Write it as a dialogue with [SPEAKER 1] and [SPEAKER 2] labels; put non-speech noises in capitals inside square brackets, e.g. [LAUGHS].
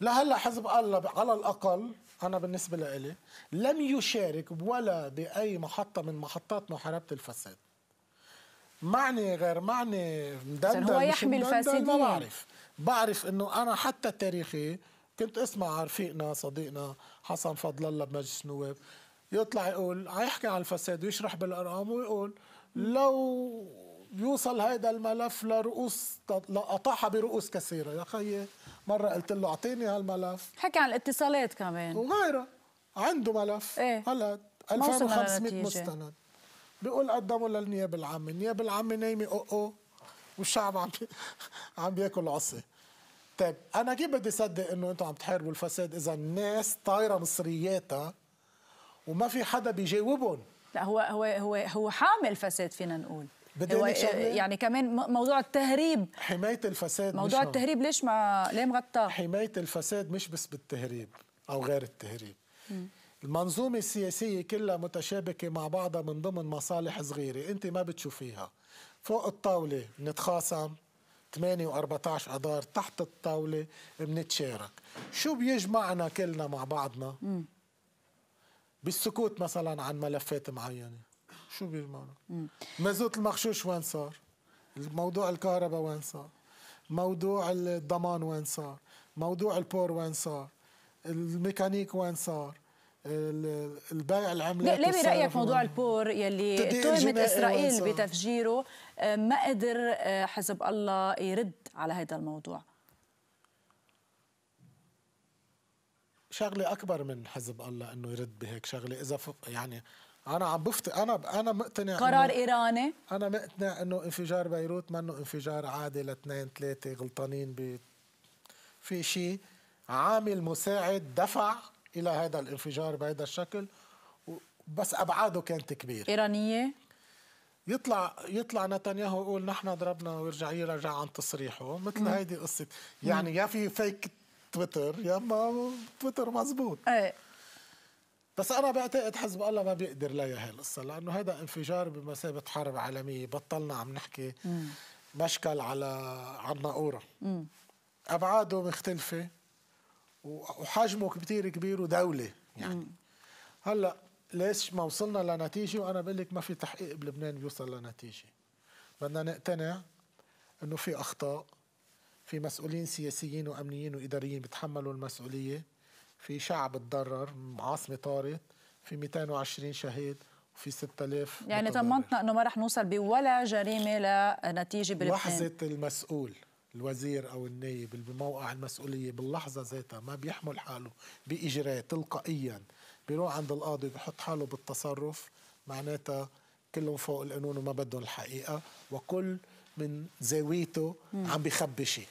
[SPEAKER 1] لهلا حزب الله على الاقل انا بالنسبه لإلي لم يشارك ولا باي محطه من محطات محاربه الفساد معني غير معني مدندن هو يحمي الفاسدين ما بعرف بعرف انه انا حتى تاريخي كنت اسمع رفيقنا صديقنا حسن فضل الله بمجلس النواب يطلع يقول يحكي عن الفساد ويشرح بالارقام ويقول لو يوصل هذا الملف لرؤوس لقطعها برؤوس كثيره يا خيي مرة قلت له أعطيني هالملف حكي عن الاتصالات كمان وغيرها عنده ملف ايه؟ هلا 2500 مستند بيقول قدموا للنيابة العامة النيابة العامة نايمة أو أو والشعب عم بي... [LAUGHS] عم بياكل عصي طيب أنا كيف بدي صدق إنه أنتم عم تحاربوا الفساد إذا الناس طايرة مصرياتها وما في حدا بيجاوبهم
[SPEAKER 2] لا هو هو هو هو حامل فساد فينا نقول هو إيه، يعني كمان موضوع التهريب
[SPEAKER 1] حمايه الفساد موضوع مش التهريب
[SPEAKER 2] ليش ما
[SPEAKER 1] ليه مغطى حمايه الفساد مش بس بالتهريب او غير التهريب م. المنظومة السياسية كلها متشابكة مع بعضها من ضمن مصالح صغيرة أنت ما بتشوفيها فوق الطاولة بنتخاصم 8 و14 أدار تحت الطاولة بنتشارك شو بيجمعنا كلنا مع بعضنا؟ م. بالسكوت مثلا عن ملفات معينة شو بيضمنوا؟ مازوت المغشوش وين صار؟ موضوع الكهرباء وين صار؟ موضوع الضمان وين صار؟ موضوع البور وين صار؟ الميكانيك وين صار؟ البيع العملات ليه برايك موضوع
[SPEAKER 2] البور يلي اتهمت اسرائيل بتفجيره آه، ما قدر آه، حزب الله يرد على هذا الموضوع
[SPEAKER 1] شغله اكبر من حزب الله انه يرد بهيك شغله اذا يعني انا عم بفت انا انا مقتنع قرار ايراني انا مقتنع انه انفجار بيروت منه انفجار عادي لاثنين ثلاثه غلطانين ب في شيء عامل مساعد دفع الى هذا الانفجار بهذا الشكل بس ابعاده كانت كبيره ايرانيه يطلع يطلع نتنياهو يقول نحن ضربنا ويرجع يرجع عن تصريحه مثل هيدي قصه يعني يا في فيك تويتر يا اما تويتر مزبوط ايه بس انا بعتقد حزب الله ما بيقدر لا هي القصه لانه هذا انفجار بمثابه حرب عالميه بطلنا عم نحكي مشكل على على الناقوره ابعاده مختلفه وحجمه كثير كبير ودوله يعني هلا ليش ما وصلنا لنتيجه وانا بقول لك ما في تحقيق بلبنان بيوصل لنتيجه بدنا نقتنع انه في اخطاء في مسؤولين سياسيين وامنيين واداريين بيتحملوا المسؤوليه في شعب تضرر عاصمة طارت في 220 شهيد في 6000 يعني
[SPEAKER 2] طمنتنا انه ما رح نوصل بولا جريمه لنتيجه بلبنان لحظه
[SPEAKER 1] المسؤول الوزير او النائب اللي بموقع المسؤوليه باللحظه ذاتها ما بيحمل حاله باجراء تلقائيا بيروح عند القاضي بحط حاله بالتصرف معناتها كلهم فوق القانون وما بدهم الحقيقه وكل من زاويته عم بخبي شيء